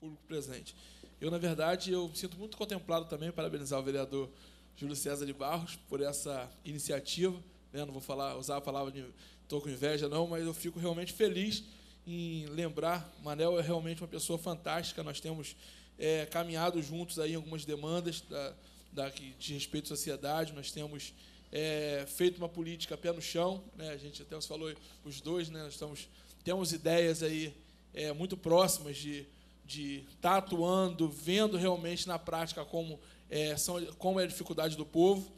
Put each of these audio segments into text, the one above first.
público presente. Eu, na verdade, eu me sinto muito contemplado também, parabenizar o vereador Júlio César de Barros por essa iniciativa. Né? Não vou falar, usar a palavra de estou com inveja, não, mas eu fico realmente feliz em lembrar. Manel é realmente uma pessoa fantástica. Nós temos é, caminhado juntos aí algumas demandas da, da, de respeito à sociedade, nós temos é, feito uma política pé no chão, né? a gente até falou os dois, né? nós estamos, temos ideias aí é, muito próximas de de estar tá atuando, vendo realmente na prática como é, são, como é a dificuldade do povo.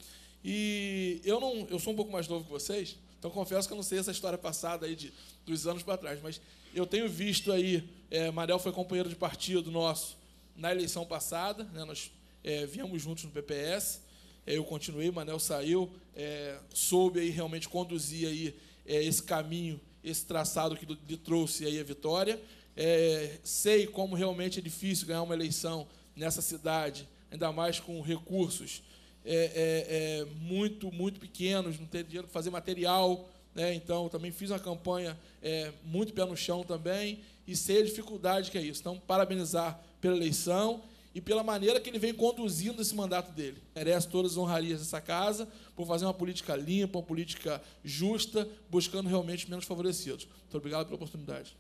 E eu não, eu sou um pouco mais novo que vocês, então confesso que eu não sei essa história passada aí de, dos anos para trás, mas eu tenho visto aí, é, Mariel foi companheiro de partido nosso na eleição passada, né, nós é, viemos juntos no PPS, é, eu continuei, Manel saiu, é, soube aí realmente conduzir aí é, esse caminho, esse traçado que lhe trouxe aí a vitória é, sei como realmente é difícil ganhar uma eleição nessa cidade, ainda mais com recursos é, é, é muito, muito pequenos, não ter dinheiro para fazer material. Né? Então, também fiz uma campanha é, muito pé no chão também, e sei a dificuldade que é isso. Então, parabenizar pela eleição e pela maneira que ele vem conduzindo esse mandato dele. Merece todas as honrarias dessa casa por fazer uma política limpa, uma política justa, buscando realmente menos favorecidos. Muito obrigado pela oportunidade.